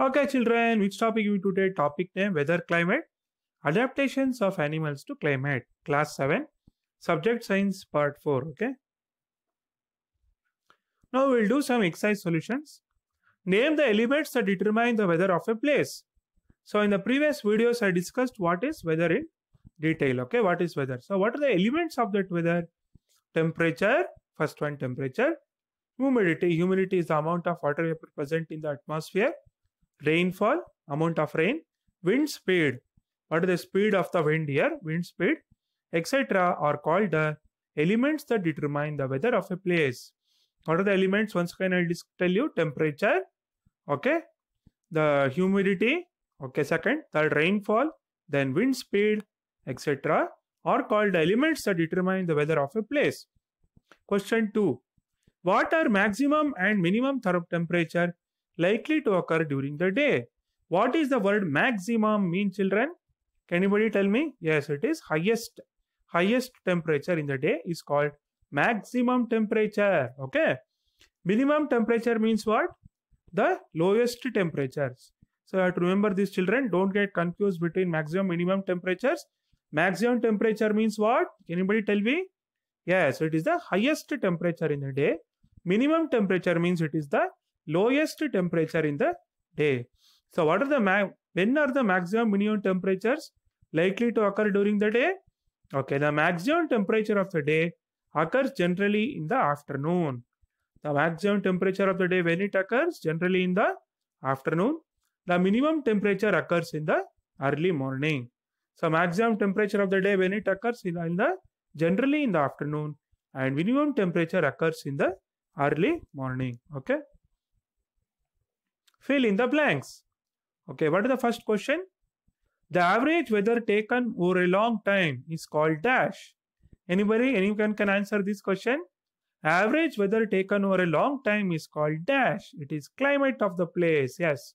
Okay, children, which topic we today? Topic name Weather Climate Adaptations of Animals to Climate, Class 7, Subject Science Part 4. Okay. Now we'll do some exercise solutions. Name the elements that determine the weather of a place. So in the previous videos, I discussed what is weather in detail. Okay, what is weather? So what are the elements of that weather? Temperature, first one temperature. Humidity, humidity is the amount of water vapor present in the atmosphere rainfall, amount of rain, wind speed, what is the speed of the wind here, wind speed, etc. are called the uh, elements that determine the weather of a place. What are the elements? Once again, I'll just tell you temperature, okay, the humidity, okay, second, the rainfall, then wind speed, etc. are called the elements that determine the weather of a place. Question 2. What are maximum and minimum temperature likely to occur during the day. What is the word maximum mean, children? Can anybody tell me? Yes, it is highest. Highest temperature in the day is called maximum temperature. Okay. Minimum temperature means what? The lowest temperatures. So you have to remember these children. Don't get confused between maximum minimum temperatures. Maximum temperature means what? Can anybody tell me? Yes, it is the highest temperature in the day. Minimum temperature means it is the lowest temperature in the day. So what are the ma when are the maximum minimum temperatures likely to occur during the day? Okay, the maximum temperature of the day occurs generally in the afternoon. The maximum temperature of the day when it occurs generally in the afternoon. The minimum temperature occurs in the early morning. So maximum temperature of the day when it occurs in the generally in the afternoon and minimum temperature occurs in the early morning. Okay fill in the blanks. Okay, what is the first question? The average weather taken over a long time is called dash. Anybody, anyone can answer this question? Average weather taken over a long time is called dash. It is climate of the place. Yes,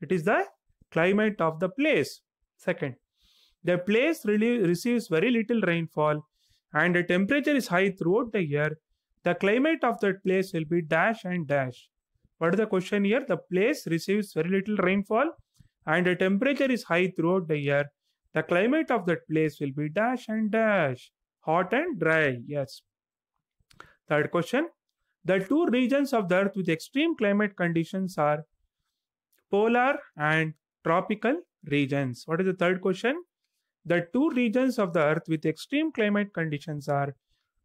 it is the climate of the place. Second, the place really receives very little rainfall and the temperature is high throughout the year. The climate of that place will be dash and dash. What is the question here? The place receives very little rainfall and the temperature is high throughout the year. The climate of that place will be dash and dash, hot and dry. Yes. Third question. The two regions of the earth with extreme climate conditions are polar and tropical regions. What is the third question? The two regions of the earth with extreme climate conditions are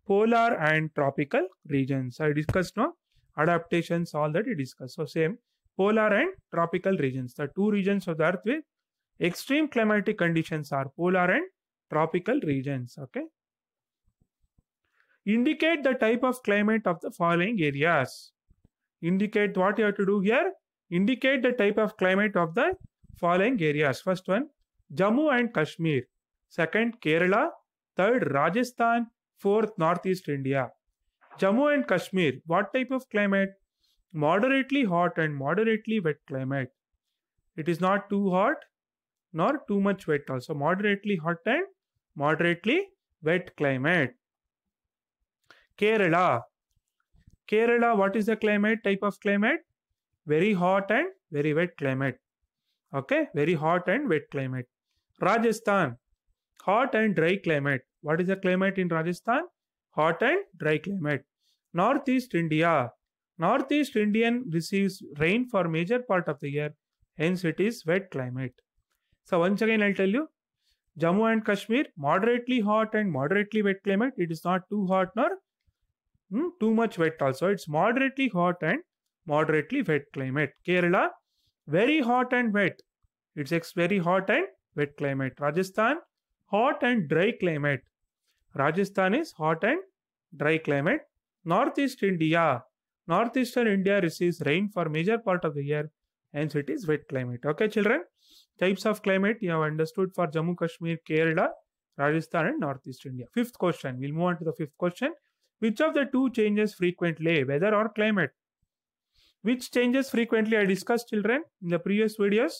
polar and tropical regions. I discussed now adaptations, all that we discussed. So same polar and tropical regions. The two regions of the earth with extreme climatic conditions are polar and tropical regions. Okay. Indicate the type of climate of the following areas. Indicate what you have to do here. Indicate the type of climate of the following areas. First one, Jammu and Kashmir. Second, Kerala. Third, Rajasthan. Fourth, Northeast India. Jammu and Kashmir, what type of climate? Moderately hot and moderately wet climate. It is not too hot nor too much wet, also moderately hot and moderately wet climate. Kerala. Kerala, what is the climate? Type of climate? Very hot and very wet climate. Okay, very hot and wet climate. Rajasthan, hot and dry climate. What is the climate in Rajasthan? hot and dry climate. Northeast India. Northeast Indian receives rain for major part of the year, hence it is wet climate. So once again I'll tell you, Jammu and Kashmir, moderately hot and moderately wet climate. It is not too hot nor hmm, too much wet also. It's moderately hot and moderately wet climate. Kerala, very hot and wet. It's very hot and wet climate. Rajasthan, hot and dry climate. Rajasthan is hot and dry climate. Northeast India, northeastern India receives rain for major part of the year, hence it is wet climate. Okay, children. Types of climate you have understood for Jammu Kashmir, Kerala, Rajasthan, and Northeast India. Fifth question. We'll move on to the fifth question. Which of the two changes frequently, weather or climate? Which changes frequently? I discussed, children, in the previous videos.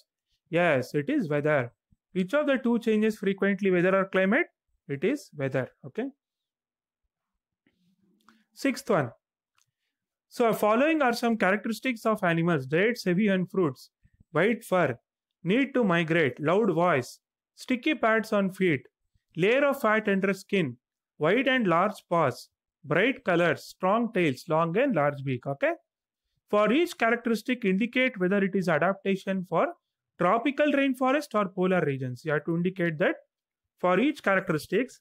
Yes, it is weather. Which of the two changes frequently, weather or climate? it is weather okay sixth one so following are some characteristics of animals dates heavy and fruits white fur need to migrate loud voice sticky pads on feet layer of fat under skin wide and large paws bright colors strong tails long and large beak okay for each characteristic indicate whether it is adaptation for tropical rainforest or polar regions you have to indicate that for each characteristics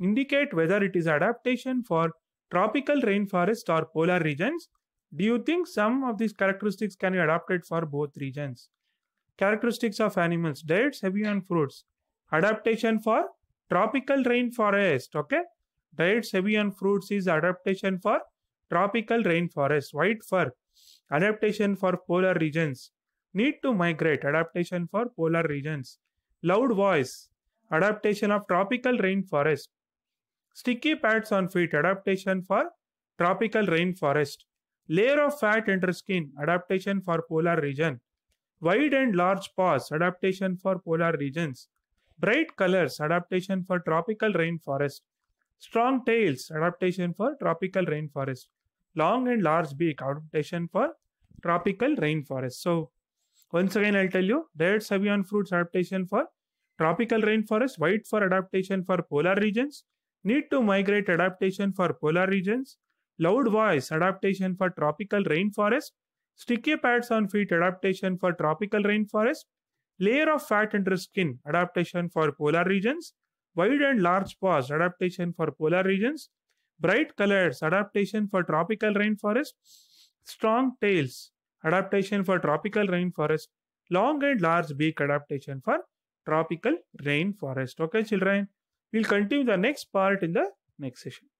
indicate whether it is adaptation for tropical rainforest or polar regions. Do you think some of these characteristics can be adapted for both regions? Characteristics of animals, diets, heavy on fruits. Adaptation for tropical rainforest, okay? Diets heavy on fruits is adaptation for tropical rainforest, white fur. Adaptation for polar regions. Need to migrate, adaptation for polar regions. Loud voice, adaptation of tropical rainforest. Sticky pads on feet, adaptation for tropical rainforest. Layer of fat under skin, adaptation for polar region. Wide and large paws, adaptation for polar regions. Bright colors, adaptation for tropical rainforest. Strong tails, adaptation for tropical rainforest. Long and large beak, adaptation for tropical rainforest. So, once again, I'll tell you, red heavy fruits adaptation for Tropical rainforest. wide for adaptation for polar regions, need to migrate adaptation for polar regions, loud voice adaptation for tropical rainforest, sticky pads on feet adaptation for tropical rainforest, layer of fat under skin adaptation for polar regions, wide and large paws adaptation for polar regions, bright colors adaptation for tropical rainforest, strong tails adaptation for tropical rainforest, long and large beak adaptation for tropical rainforest. Okay, children. We'll continue the next part in the next session.